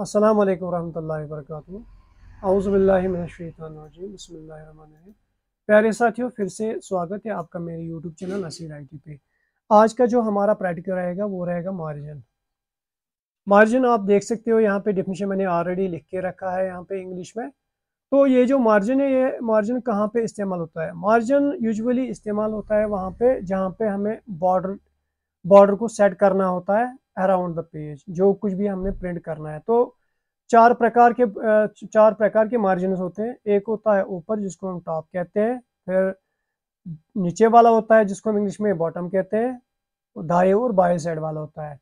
अस्सलाम वालेकुम रहमतुल्लाहि वरकatuह आउज़बिल्लिमिनशैतानजीम बसमिल्लाहिर्रहमानिर्रहीम प्यारे साथियों फिर से स्वागत है आपका मेरे यूट्यूब चैनल नसीर आई पे आज का जो हमारा प्रैक्टिकल रहेगा वो रहेगा मार्जिन मार्जिन आप देख सकते हो यहाँ पे डेफिनेशन मैंने ऑलरेडी लिख के रखा है यहाँ पे इंग्लिश में तो ये जो मार्जिन है ये मार्जिन कहाँ पे इस्तेमाल होता है मार्जिन यूजुअली इस्तेमाल होता है वहाँ पे जहाँ पे हमें बॉर्डर बॉर्डर को सेट करना होता है अराउंड द पेज जो कुछ भी हमने प्रिंट करना है तो चार प्रकार के चार प्रकार के मार्जिन होते हैं एक होता है ऊपर जिसको हम टॉप कहते हैं फिर नीचे वाला होता है जिसको हम इंग्लिश में बॉटम कहते हैं दाएं और बाएं साइड वाला होता है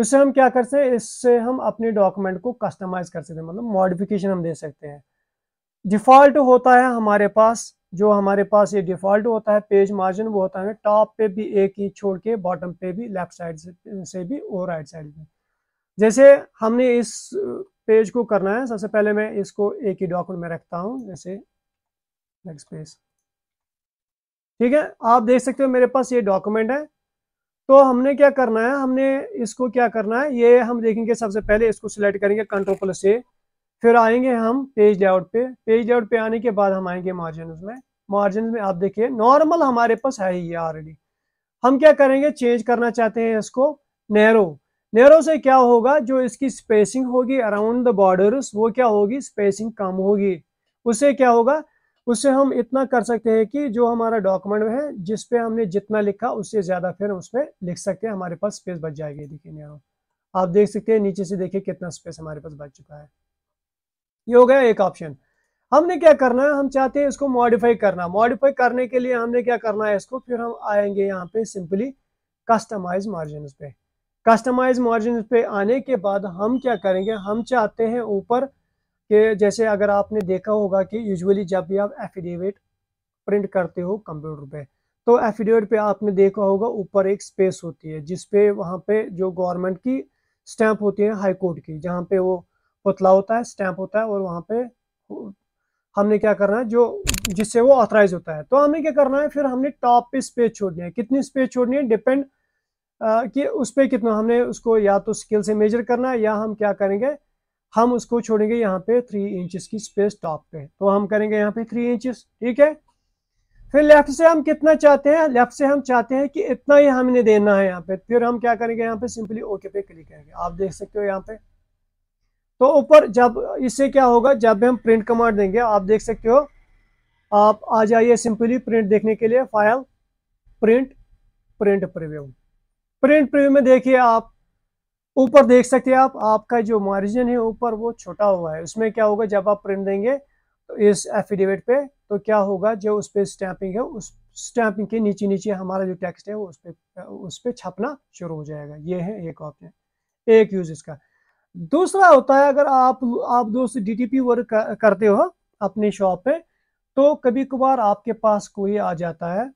इससे हम क्या कर सकते हैं इससे हम अपने डॉक्यूमेंट को कस्टमाइज कर सकते हैं मतलब मॉडिफिकेशन हम दे सकते हैं डिफ़ॉल्ट होता है हमारे पास जो हमारे पास ये डिफ़ॉल्ट होता है पेज मार्जिन वो होता है टॉप पे भी एक ही छोड़ के बॉटम पे भी लेफ्ट साइड से, भी और राइट साइड में जैसे हमने इस पेज को करना है सबसे पहले मैं इसको एक ही डॉक्यूमेंट में रखता हूँ जैसे नेक्स्ट पेज ठीक है आप देख सकते हो मेरे पास ये डॉक्यूमेंट है तो हमने क्या करना है हमने इसको क्या करना है ये हम देखेंगे सबसे पहले इसको सिलेक्ट करेंगे कंट्रोल प्लस ए फिर आएंगे हम पेज लेआउट पे पेज लेआउट पे आने के बाद हम आएंगे मार्जिन में मार्जिन में आप देखिए नॉर्मल हमारे पास है ही ऑलरेडी हम क्या करेंगे चेंज करना चाहते हैं इसको नैरो नैरो से क्या होगा जो इसकी स्पेसिंग होगी अराउंड द बॉर्डर्स वो क्या होगी स्पेसिंग कम होगी उससे क्या होगा उससे हम इतना कर सकते हैं कि जो हमारा डॉक्यूमेंट है जिस पे हमने जितना लिखा उससे ज़्यादा फिर उस पर लिख सकते हैं हमारे पास स्पेस बच जाएगी देखिए नैरो आप देख सकते हैं नीचे से देखिए कितना स्पेस हमारे पास बच चुका है ये हो गया एक ऑप्शन हमने क्या करना है हम चाहते हैं इसको मॉडिफाई करना मॉडिफाई करने के लिए हमने क्या करना है इसको फिर हम आएंगे यहाँ पे सिंपली कस्टमाइज मार्जिन पे कस्टमाइज मार्जिन पे आने के बाद हम क्या करेंगे हम चाहते हैं ऊपर के जैसे अगर आपने देखा होगा कि यूजुअली जब भी आप एफिडेविट प्रिंट करते हो कंप्यूटर पे तो एफिडेविट पे आपने देखा होगा ऊपर एक स्पेस होती है जिसपे वहाँ पे जो गवर्नमेंट की स्टैंप होती है हाईकोर्ट की जहाँ पे वो पुतला होता है स्टैंप होता है और वहाँ पे हमने क्या करना है जो जिससे वो ऑथराइज होता है तो हमें क्या करना है फिर हमने टॉप पे स्पेस छोड़नी है कितनी स्पेस छोड़नी है डिपेंड कि उस पर कितना हमने उसको या तो स्केल से मेजर करना है या हम क्या करेंगे हम उसको छोड़ेंगे यहाँ पे थ्री इंचज की स्पेस टॉप पे तो हम करेंगे यहाँ पे थ्री इंचज ठीक है फिर लेफ्ट से हम कितना चाहते हैं लेफ्ट से हम चाहते हैं कि इतना ही हमने देना है यहाँ पे फिर हम क्या करेंगे यहाँ पे सिंपली ओके पे क्लिक करेंगे आप देख सकते हो यहाँ पे तो ऊपर जब इससे क्या होगा जब भी हम प्रिंट कमांड देंगे आप देख सकते हो आप आ जाइए सिंपली प्रिंट देखने के लिए file print print preview print preview में देखिए आप ऊपर देख सकते हैं आप आपका जो मार्जिन है ऊपर वो छोटा हुआ है उसमें क्या होगा जब आप प्रिंट देंगे तो इस एफिडेविट पे तो क्या होगा जो उस पर स्टैंपिंग है उस स्टैंपिंग के नीचे नीचे हमारा जो टेक्स्ट है वो उस पर उस पर छपना शुरू हो जाएगा ये है एक ऑप्शन एक यूज इसका दूसरा होता है अगर आप आप दोस्त डीटीपी वर्क करते हो अपने शॉप पे तो कभी कभार आपके पास कोई आ जाता है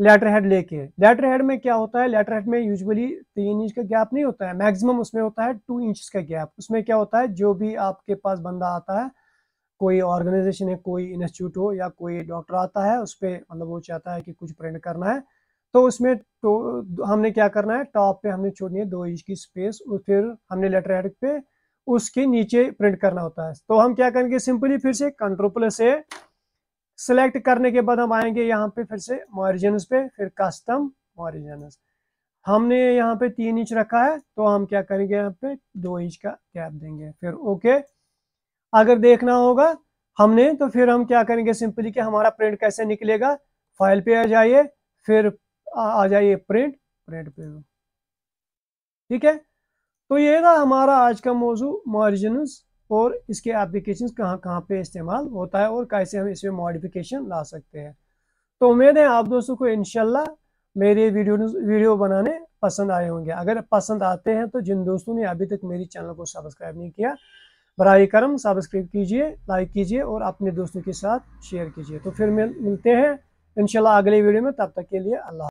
लेटर हेड लेके लेटर हेड में क्या होता है लेटर हेड में यूजुअली तीन इंच का गैप नहीं होता है मैक्सिमम उसमें होता है टू इंच का गैप उसमें क्या होता है जो भी आपके पास बंदा आता है कोई ऑर्गेनाइजेशन है कोई इंस्टीट्यूट हो या कोई डॉक्टर आता है उस पर मतलब वो चाहता है कि कुछ प्रिंट करना है तो उसमें तो हमने क्या करना है टॉप पे हमने छोड़नी है दो इंच की स्पेस और फिर हमने लेटर हेड पे उसके नीचे प्रिंट करना होता है तो हम क्या करेंगे सिंपली फिर से कंट्रोल प्लस से सेलेक्ट करने के बाद हम आएंगे यहाँ पे फिर से मॉरिजनस पे फिर कस्टम मॉरिजनस हमने यहाँ पे तीन इंच रखा है तो हम क्या करेंगे यहाँ पे दो इंच का गैप देंगे फिर ओके अगर देखना होगा हमने तो फिर हम क्या करेंगे सिंपली कि हमारा प्रिंट कैसे निकलेगा फाइल पे आ जाइए फिर आ, जाइए प्रिंट प्रिंट पे ठीक है तो ये था हमारा आज का मौजू मॉरिजनस और इसके एप्लीकेशन कहाँ कहाँ पे इस्तेमाल होता है और कैसे हम इसमें मॉडिफिकेशन ला सकते हैं तो उम्मीद है आप दोस्तों को इनशाला मेरे वीडियो वीडियो बनाने पसंद आए होंगे अगर पसंद आते हैं तो जिन दोस्तों ने अभी तक मेरी चैनल को सब्सक्राइब नहीं किया बर करम सब्सक्राइब कीजिए लाइक कीजिए और अपने दोस्तों के साथ शेयर कीजिए तो फिर मिलते हैं इनशाला अगले वीडियो में तब तक के लिए अल्लाह